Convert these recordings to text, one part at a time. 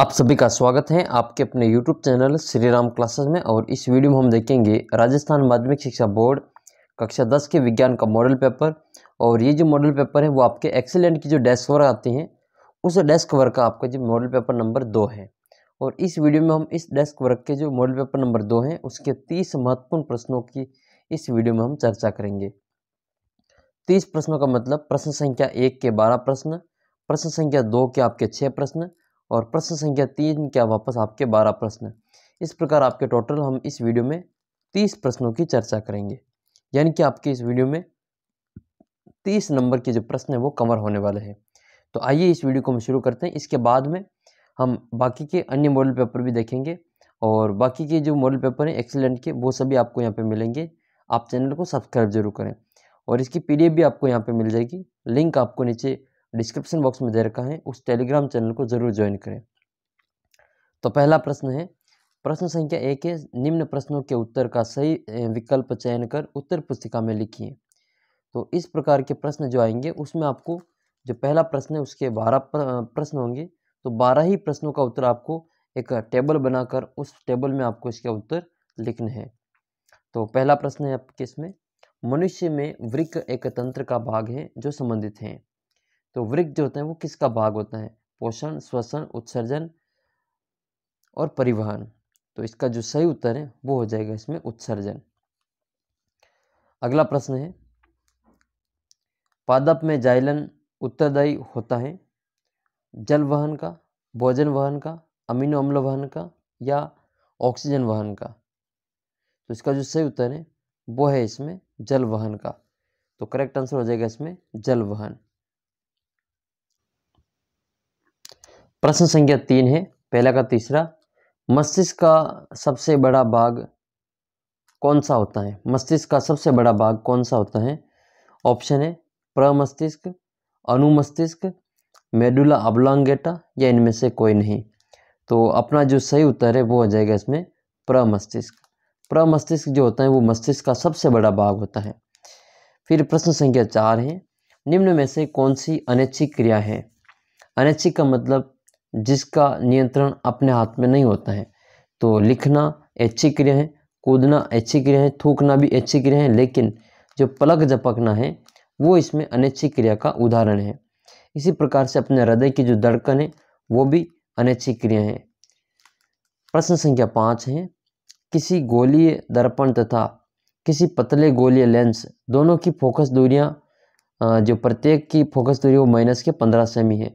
आप सभी का स्वागत है आपके अपने YouTube channel Shri Ram classes में और इस वीडियो में हम देखेंगे राजस्थान माध्यमिक शिक्षा बोर्ड कक्षा 10 के विज्ञान का मॉडल पेपर और ये जो मॉडल पेपर है वो आपके एक्सेलेंट की जो डेस्क वर्क आती हैं उस डेस्क वर्क का आपका जो मॉडल पेपर नंबर दो है और इस वीडियो में हम इस डेस्क वर्क के जो मॉडल पेपर नंबर दो हैं उसके तीस महत्वपूर्ण प्रश्नों की इस वीडियो में हम चर्चा करेंगे तीस प्रश्नों का मतलब प्रश्न संख्या एक के बारह प्रश्न प्रश्न संख्या दो के आपके छः प्रश्न और प्रश्न संख्या तीन क्या वापस आपके बारह प्रश्न इस प्रकार आपके टोटल हम इस वीडियो में तीस प्रश्नों की चर्चा करेंगे यानी कि आपके इस वीडियो में तीस नंबर के जो प्रश्न हैं वो कवर होने वाले हैं तो आइए इस वीडियो को हम शुरू करते हैं इसके बाद में हम बाकी के अन्य मॉडल पेपर भी देखेंगे और बाकी के जो मॉडल पेपर हैं एक्सीलेंट के वो सभी आपको यहाँ पे मिलेंगे आप चैनल को सब्सक्राइब जरूर करें और इसकी पीडीएफ भी आपको यहाँ पे मिल जाएगी लिंक आपको नीचे डिस्क्रिप्शन बॉक्स में दे रखा है उस टेलीग्राम चैनल को जरूर ज्वाइन करें तो पहला प्रश्न है प्रश्न संख्या एक है निम्न प्रश्नों के उत्तर का सही विकल्प चयन कर उत्तर पुस्तिका में लिखिए तो इस प्रकार के प्रश्न जो आएंगे उसमें आपको जो पहला प्रश्न है उसके बारह प्रश्न होंगे तो बारह ही प्रश्नों का उत्तर आपको एक टेबल बनाकर उस टेबल में आपको इसका उत्तर लिखना है तो पहला प्रश्न है आपके इसमें मनुष्य में वृक्ष एक तंत्र का भाग है जो संबंधित हैं तो वृक्ष जो होते हैं वो किसका भाग होता है पोषण श्वसन उत्सर्जन और परिवहन तो इसका जो सही उत्तर है वो हो जाएगा इसमें उत्सर्जन अगला प्रश्न है पादप में जाइलन उत्तरदायी होता है जल वहन का भोजन वहन का अमीनो अम्ल वहन का या ऑक्सीजन वहन का तो इसका जो सही उत्तर है वो है इसमें जल वहन का तो करेक्ट आंसर हो जाएगा इसमें जल वहन प्रश्न संख्या तीन है पहला का तीसरा मस्तिष्क का सबसे बड़ा भाग कौन सा होता है मस्तिष्क का सबसे बड़ा भाग कौन सा होता है ऑप्शन है प्रमस्तिष्क अनुमस्तिष्क मेडुला अबलांगेटा या इनमें से कोई नहीं तो अपना जो सही उत्तर है वो हो जाएगा इसमें प्रमस्तिष्क प्रमस्तिष्क जो होता है वो मस्तिष्क का सबसे बड़ा भाग होता है फिर प्रश्न संख्या चार है निम्न में से कौन सी अनैच्छिक क्रिया है अनैच्छिक का मतलब जिसका नियंत्रण अपने हाथ में नहीं होता है तो लिखना अच्छी क्रिया है कूदना अच्छी क्रिया है थूकना भी अच्छी क्रिया है लेकिन जो पलक झपकना है वो इसमें अनैच्छिक क्रिया का उदाहरण है इसी प्रकार से अपने हृदय की जो धड़कन है वो भी अनैच्छिक क्रिया है प्रश्न संख्या पाँच है किसी गोलीय दर्पण तथा किसी पतले गोलीय लेंस दोनों की फोकस दूरियां जो प्रत्येक की फोकस दूरी वो माइनस के पंद्रह सेमी है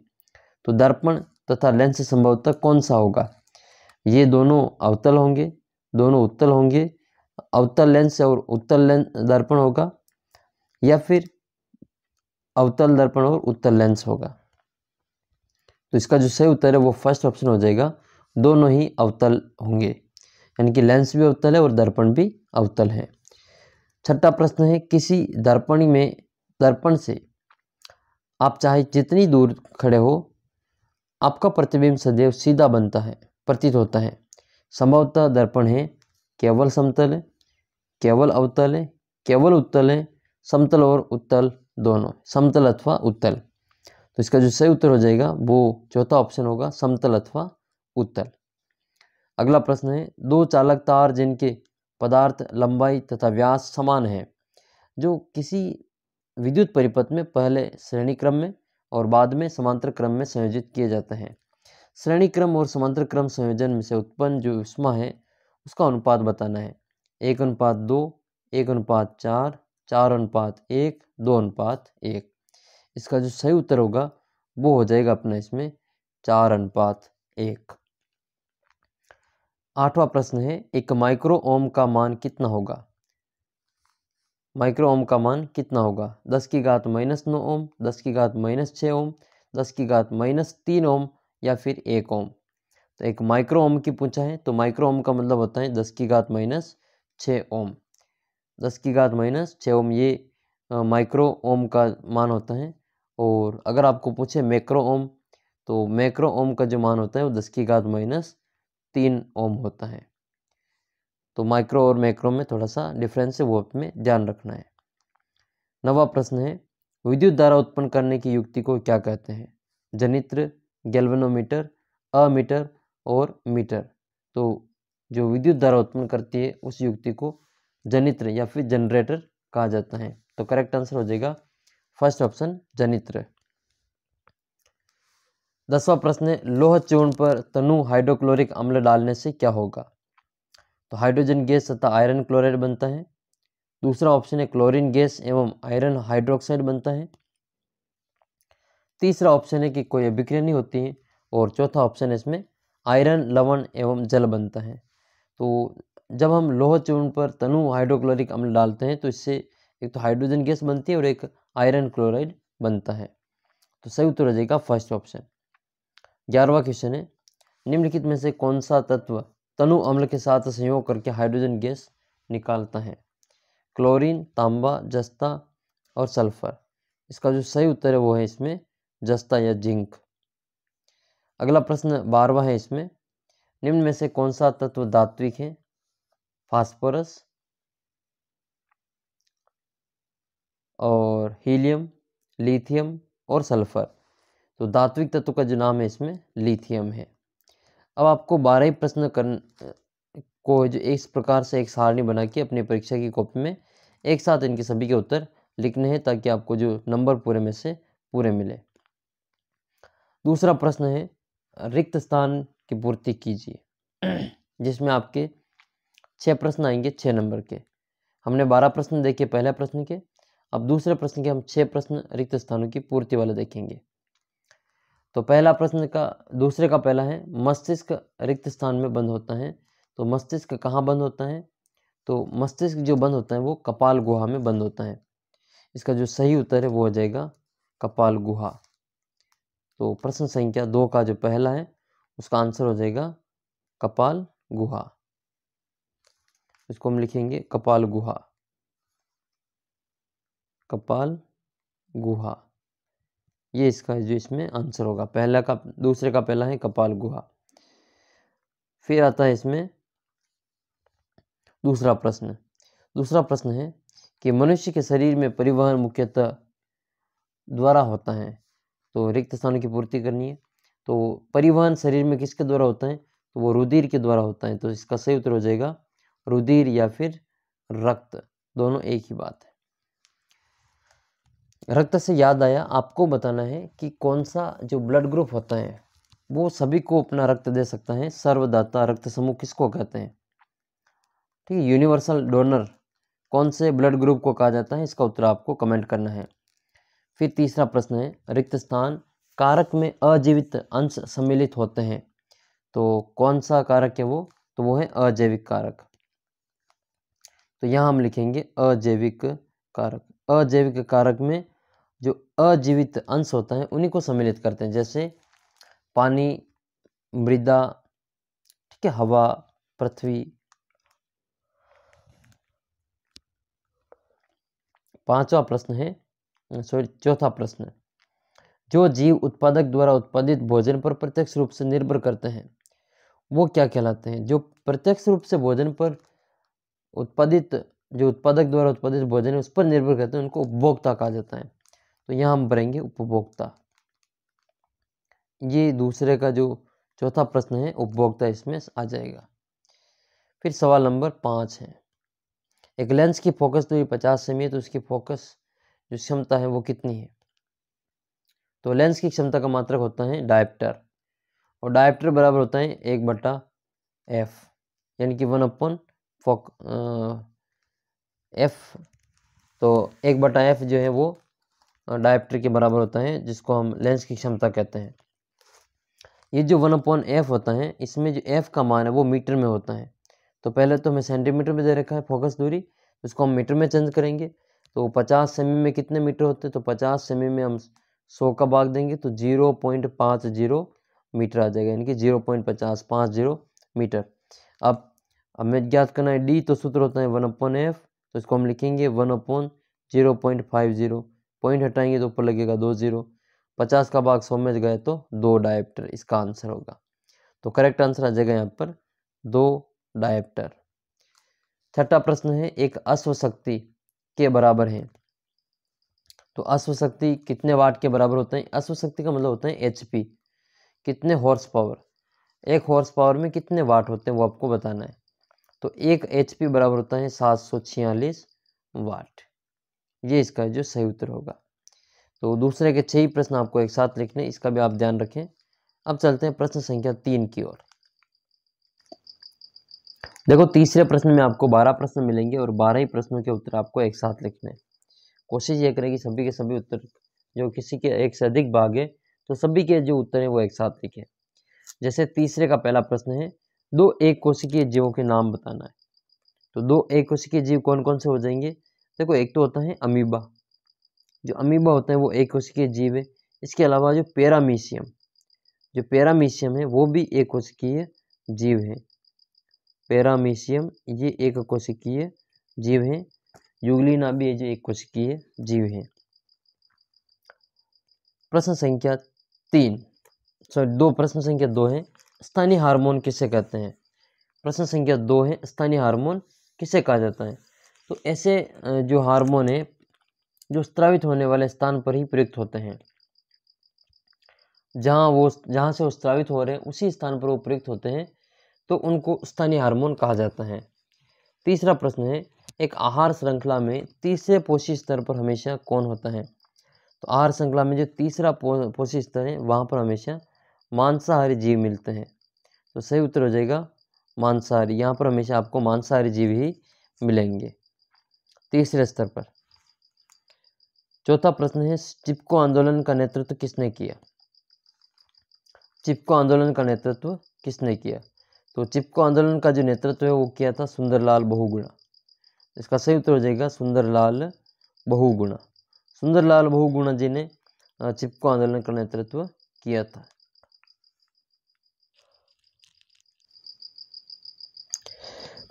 तो दर्पण तथा लेंस संभवतः कौन सा होगा ये दोनों अवतल होंगे दोनों उत्तल होंगे अवतल लेंस और उत्तल लेंस दर्पण होगा या फिर अवतल दर्पण और उत्तल लेंस होगा तो इसका जो सही उत्तर है वो फर्स्ट ऑप्शन हो जाएगा दोनों ही अवतल होंगे यानी कि लेंस भी अवतल है और दर्पण भी अवतल है छठा प्रश्न है किसी दर्पण में दर्पण से आप चाहे जितनी दूर खड़े हो आपका प्रतिबिंब सदैव सीधा बनता है प्रतीत होता है संभवतः दर्पण है केवल समतल है केवल अवतल है केवल उत्तल है समतल और उत्तल दोनों समतल अथवा उत्तल तो इसका जो सही उत्तर हो जाएगा वो चौथा ऑप्शन होगा समतल अथवा उत्तल अगला प्रश्न है दो चालक तार जिनके पदार्थ लंबाई तथा व्यास समान है जो किसी विद्युत परिपथ में पहले श्रेणी क्रम में और बाद में समांतर क्रम में संयोजित किए जाते हैं श्रेणी क्रम और समांतर क्रम संयोजन में से उत्पन्न जो उष्मा है उसका अनुपात बताना है एक अनुपात दो एक अनुपात चार चार अनुपात एक दो अनुपात एक इसका जो सही उत्तर होगा वो हो जाएगा अपना इसमें चार अनुपात एक आठवां प्रश्न है एक माइक्रो ओम का मान कितना होगा माइक्रो ओम का मान कितना होगा दस की घात माइनस नौ ओम दस की घात माइनस छः ओम दस की घात माइनस तीन ओम या फिर एक ओम तो एक माइक्रो ओम की पूछा है तो माइक्रो ओम का मतलब होता है दस की घात माइनस छः ओम दस की घात माइनस छः ओम ये माइक्रो ओम का मान होता है और अगर आपको पूछे मैक्रो ओम तो मैक्रो ओम का जो मान होता है वो दस की घात माइनस तीन ओम होता है तो माइक्रो और मैक्रो में थोड़ा सा डिफरेंस है वो अपने ध्यान रखना है नवा प्रश्न है विद्युत धारा उत्पन्न करने की युक्ति को क्या कहते हैं जनित्र गैल्वेनोमीटर अमीटर और मीटर तो जो विद्युत धारा उत्पन्न करती है उस युक्ति को जनित्र या फिर जनरेटर कहा जाता है तो करेक्ट आंसर हो जाएगा फर्स्ट ऑप्शन जनित्र दसवा प्रश्न है लोह चूर्ण पर तनु हाइड्रोक्लोरिक अम्ल डालने से क्या होगा तो हाइड्रोजन गैस तथा आयरन क्लोराइड बनता है दूसरा ऑप्शन है क्लोरीन गैस एवं आयरन हाइड्रोक्साइड बनता है तीसरा ऑप्शन है कि कोई अभिक्रिया नहीं होती है और चौथा ऑप्शन है इसमें आयरन लवण एवं जल बनता है तो जब हम लोह चूर्ण पर तनु हाइड्रोक्लोरिक अम्ल डालते हैं तो इससे एक तो हाइड्रोजन गैस बनती है और एक आयरन क्लोराइड बनता है तो सही उत्तर हो जाएगा फर्स्ट ऑप्शन ग्यारहवा क्वेश्चन है निम्नलिखित में से कौन सा तत्व तनु अम्ल के साथ संयोग करके हाइड्रोजन गैस निकालता है क्लोरीन तांबा जस्ता और सल्फर इसका जो सही उत्तर है वो है इसमें जस्ता या जिंक अगला प्रश्न बारवा है इसमें निम्न में से कौन सा तत्व दात्विक है फास्फोरस और हीलियम लिथियम और सल्फर तो धात्विक तत्व का जो नाम है इसमें लिथियम है अब आपको बारह ही प्रश्न कर को जो इस प्रकार से एक सारणी बना के अपनी परीक्षा की कॉपी में एक साथ इनके सभी के उत्तर लिखने हैं ताकि आपको जो नंबर पूरे में से पूरे मिले दूसरा प्रश्न है रिक्त स्थान की पूर्ति कीजिए जिसमें आपके छः प्रश्न आएंगे छः नंबर के हमने बारह प्रश्न देखे पहले प्रश्न के अब दूसरे प्रश्न के हम छः प्रश्न रिक्त स्थानों की पूर्ति वाले देखेंगे तो पहला प्रश्न का दूसरे का पहला है मस्तिष्क रिक्त स्थान में बंद होता है तो मस्तिष्क कहाँ बंद होता है तो मस्तिष्क जो बंद होता है वो कपाल गुहा में बंद होता है इसका जो सही उत्तर है वो हो जाएगा कपाल गुहा तो प्रश्न संख्या दो का जो पहला है उसका आंसर हो जाएगा कपाल गुहा इसको हम लिखेंगे कपाल गुहा कपाल गुहा ये इसका जो इसमें आंसर होगा पहला का दूसरे का पहला है कपाल गुहा फिर आता है इसमें दूसरा प्रश्न दूसरा प्रश्न है कि मनुष्य के शरीर में परिवहन मुख्यतः द्वारा होता है तो रिक्त स्थानों की पूर्ति करनी है तो परिवहन शरीर में किसके द्वारा होता है तो वो रुधिर के द्वारा होता है तो इसका सही उत्तर हो जाएगा रुधिर या फिर रक्त दोनों एक ही बात है रक्त से याद आया आपको बताना है कि कौन सा जो ब्लड ग्रुप होता है वो सभी को अपना रक्त दे सकता है सर्वदाता रक्त समूह किसको कहते हैं ठीक है यूनिवर्सल डोनर कौन से ब्लड ग्रुप को कहा जाता है इसका उत्तर आपको कमेंट करना है फिर तीसरा प्रश्न है रिक्त स्थान कारक में अजीवित अंश सम्मिलित होते हैं तो कौन सा कारक है वो तो वो है अजैविक कारक तो यहाँ हम लिखेंगे अजैविक कारक अजैविक कारक में जो अजीवित अंश होते हैं उन्हीं को सम्मिलित करते हैं जैसे पानी मृदा ठीक है हवा पृथ्वी पांचवा प्रश्न है सॉरी चौथा प्रश्न जो जीव उत्पादक द्वारा उत्पादित भोजन पर प्रत्यक्ष रूप से निर्भर करते हैं वो क्या कहलाते हैं जो प्रत्यक्ष रूप से भोजन पर उत्पादित जो उत्पादक द्वारा उत्पादित भोजन है उस पर निर्भर करते हैं उनको उपभोक्ता कहा जाता है तो यहाँ हम भरेंगे उपभोक्ता ये दूसरे का जो चौथा प्रश्न है उपभोक्ता इसमें आ जाएगा फिर सवाल नंबर पाँच है एक लेंस की फोकस दूरी पचास सेमी है तो उसकी फोकस जो क्षमता है वो कितनी है तो लेंस की क्षमता का मात्रक होता है डायप्टर और डायप्टर बराबर होता है एक बटा एफ यानी कि वन अपन फोक एफ तो एक बटा एफ जो है वो डायप्टर के बराबर होता है जिसको हम लेंस की क्षमता कहते हैं ये जो वन अपॉन एफ होता है इसमें जो एफ का मान है वो मीटर में होता है तो पहले तो हमें सेंटीमीटर में दे रखा है फोकस दूरी उसको तो हम मीटर में चेंज करेंगे तो पचास सेमी में कितने मीटर होते हैं तो पचास सेमी में हम सौ का भाग देंगे तो जीरो पॉइंट पाँच जीरो मीटर आ जाएगा यानी कि जीरो पॉइंट पचास पाँच जीरो मीटर अब हमें ज्ञात करना है डी तो सूत्र होता है वन अपॉन एफ तो इसको हम लिखेंगे one upon zero point five zero point हटाएंगे तो ऊपर लगेगा दो जीरो पचास का भाग सौ में गए तो दो डायप्टर इसका आंसर होगा तो करेक्ट आंसर आ जाएगा यहाँ पर दो डायप्टर छठा प्रश्न है एक अश्व शक्ति के बराबर है तो अश्व शक्ति कितने वाट के बराबर होते हैं अश्व शक्ति का मतलब होता है एच कितने हॉर्स पावर एक हॉर्स पावर में कितने वाट होते हैं वो आपको बताना है तो एक एच बराबर होता है सात सौ छियालीस वाट ये इसका जो सही उत्तर होगा तो दूसरे के छह ही प्रश्न आपको एक साथ लिखने इसका भी आप ध्यान रखें अब चलते हैं प्रश्न संख्या तीन की ओर देखो तीसरे प्रश्न में आपको बारह प्रश्न मिलेंगे और बारह ही प्रश्नों के उत्तर आपको एक साथ लिखने कोशिश ये करें कि सभी के सभी उत्तर जो किसी के एक से अधिक भाग है तो सभी के जो उत्तर हैं वो एक साथ लिखें जैसे तीसरे का पहला प्रश्न है दो एक कोशिकीय जीवों के नाम बताना है तो दो एक कोशिकीय जीव कौन कौन से हो जाएंगे देखो एक तो होता है अमीबा जो अमीबा होता है वो एक कोशिकीय जीव है इसके अलावा जो पैरामीशियम जो पैरामीशियम है वो भी एक कोशिकीय जीव है पैरामीशियम ये एक कोशिकीय जीव है युगलिना भी जो एक कोशिकीय जीव है प्रश्न संख्या तीन सॉरी दो प्रश्न संख्या दो है स्थानीय हार्मोन किसे कहते हैं प्रश्न संख्या दो है स्थानीय हार्मोन किसे कहा जाता है तो ऐसे जो हार्मोन है जो स्त्रावित होने वाले स्थान पर ही प्रयुक्त होते हैं जहाँ वो जहाँ से वो स्त्रावित हो रहे हैं उसी स्थान पर वो प्रयुक्त होते हैं तो उनको स्थानीय हार्मोन कहा जाता है तीसरा प्रश्न है एक आहार श्रृंखला में तीसरे पोषी स्तर पर हमेशा कौन होता है तो आहार श्रृंखला में जो तीसरा पोषी स्तर है वहाँ पर हमेशा मांसाहारी जीव मिलते हैं तो सही उत्तर हो जाएगा मांसाहारी यहाँ पर हमेशा आपको मांसाहारी जीव ही मिलेंगे तीसरे स्तर पर चौथा प्रश्न है चिपको आंदोलन का नेतृत्व किसने किया चिपको आंदोलन का नेतृत्व किसने किया तो चिपको आंदोलन का जो नेतृत्व है वो किया था सुंदरलाल बहुगुणा इसका सही उत्तर हो जाएगा सुंदरलाल बहुगुणा सुंदरलाल बहुगुणा जी ने चिपको आंदोलन का नेतृत्व किया था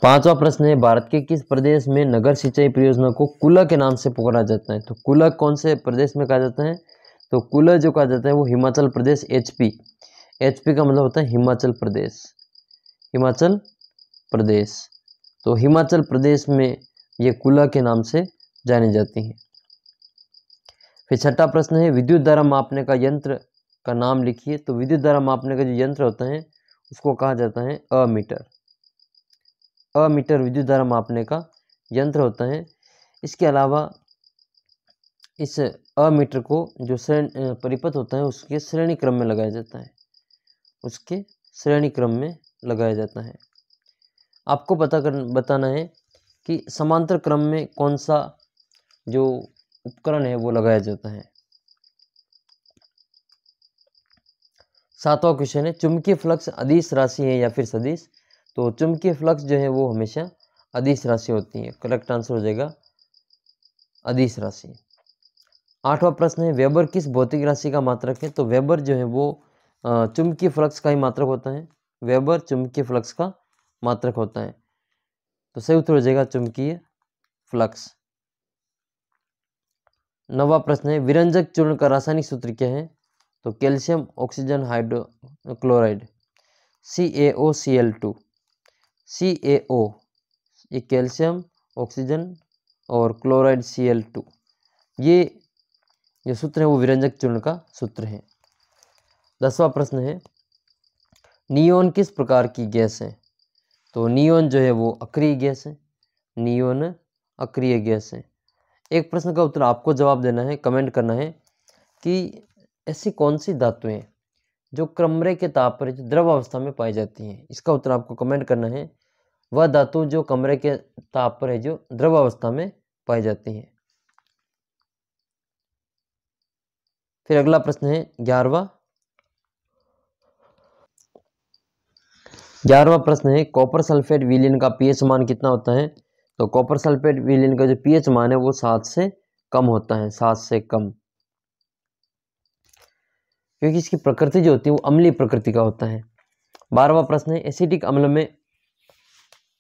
पांचवा प्रश्न है भारत के किस प्रदेश में नगर सिंचाई परियोजना को कुला के नाम से पुकारा जाता है तो कुला कौन से प्रदेश में कहा जाता है तो कुला जो कहा जाता है वो हिमाचल प्रदेश एचपी एचपी का मतलब होता है हिमाचल प्रदेश हिमाचल प्रदेश तो हिमाचल प्रदेश में ये कुला के नाम से जानी जाती है फिर छठा प्रश्न है विद्युत धारा मापने का यंत्र का नाम लिखिए तो विद्युत धारा मापने का जो यंत्र होता है उसको कहा जाता है अमीटर अमीटर विद्युत धारा मापने का यंत्र होता है इसके अलावा इस अमीटर को जो श्रेणी परिपथ होता है उसके श्रेणी क्रम में लगाया जाता है उसके श्रेणी क्रम में लगाया जाता है आपको पता कर बताना है कि समांतर क्रम में कौन सा जो उपकरण है वो लगाया जाता है सातवां क्वेश्चन है चुंबकीय फ्लक्स अदिश राशि है या फिर सदिश तो चुंबकीय फ्लक्स जो है वो हमेशा अधिस राशि होती है करेक्ट आंसर हो जाएगा अधिस राशि आठवां प्रश्न है वेबर किस भौतिक राशि का मात्रक है तो वेबर जो है वो चुंबकीय फ्लक्स का ही मात्रक होता है वेबर चुंबकीय फ्लक्स का मात्रक होता है तो सही उत्तर हो जाएगा चुंबकीय फ्लक्स नवा प्रश्न है विरंजक चूर्ण का रासायनिक सूत्र क्या है तो calcium oxygen hydrochloride C A O C L two C A O ये कैल्शियम ऑक्सीजन और क्लोराइड सी एल टू ये जो सूत्र है वो विरंजक चूर्ण का सूत्र है दसवा प्रश्न है नियोन किस प्रकार की गैस है तो नियोन जो है वो अक्रिय गैस है नियोन अक्रिय गैस है एक प्रश्न का उत्तर आपको जवाब देना है कमेंट करना है कि ऐसी कौन सी धातुएं जो क्रमरे के ताप पर द्रव अवस्था में पाई जाती हैं इसका उत्तर आपको कमेंट करना है वह धातु जो कमरे के ताप पर है जो द्रव अवस्था में पाई जाती है फिर अगला प्रश्न है ग्यारहवा ग्यारहवा प्रश्न है कॉपर सल्फेट विलियन का पीएच मान कितना होता है तो कॉपर सल्फेट विलियन का जो पीएच मान है वो सात से कम होता है सात से कम क्योंकि इसकी प्रकृति जो होती है वो अम्लीय प्रकृति का होता है बारहवा प्रश्न है एसिडिक अम्ल में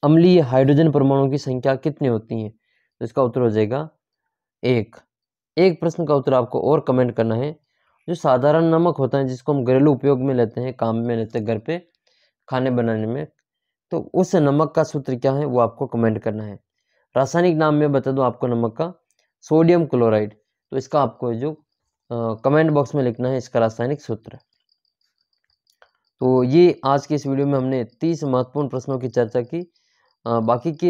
अम्लीय हाइड्रोजन परमाणु की संख्या कितनी होती है तो इसका उत्तर हो जाएगा एक एक प्रश्न का उत्तर आपको और कमेंट करना है जो साधारण नमक होता है जिसको हम घरेलू उपयोग में लेते हैं काम में लेते हैं घर पे खाने बनाने में तो उस नमक का सूत्र क्या है वो आपको कमेंट करना है रासायनिक नाम में बता दूं आपको नमक का सोडियम क्लोराइड तो इसका आपको जो आ, कमेंट बॉक्स में लिखना है इसका रासायनिक सूत्र तो ये आज के इस वीडियो में हमने तीस महत्वपूर्ण प्रश्नों की चर्चा की बाकी के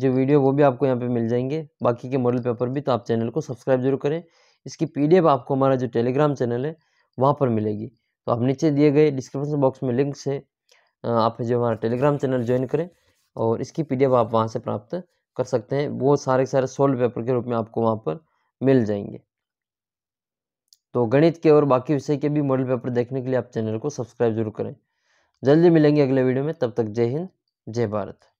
जो वीडियो वो भी आपको यहाँ पे मिल जाएंगे बाकी के मॉडल पेपर भी तो आप चैनल को सब्सक्राइब जरूर करें इसकी पीडीएफ आपको हमारा जो टेलीग्राम चैनल है वहाँ पर मिलेगी तो आप नीचे दिए गए डिस्क्रिप्शन बॉक्स में लिंक से आप जो हमारा टेलीग्राम चैनल ज्वाइन करें और इसकी पी आप वहाँ से प्राप्त कर सकते हैं वो सारे के सारे सोल्व पेपर के रूप में आपको वहाँ पर मिल जाएंगे तो गणित के और बाकी विषय के भी मॉडल पेपर देखने के लिए आप चैनल को सब्सक्राइब जरूर करें जल्दी मिलेंगे अगले वीडियो में तब तक जय हिंद जय भारत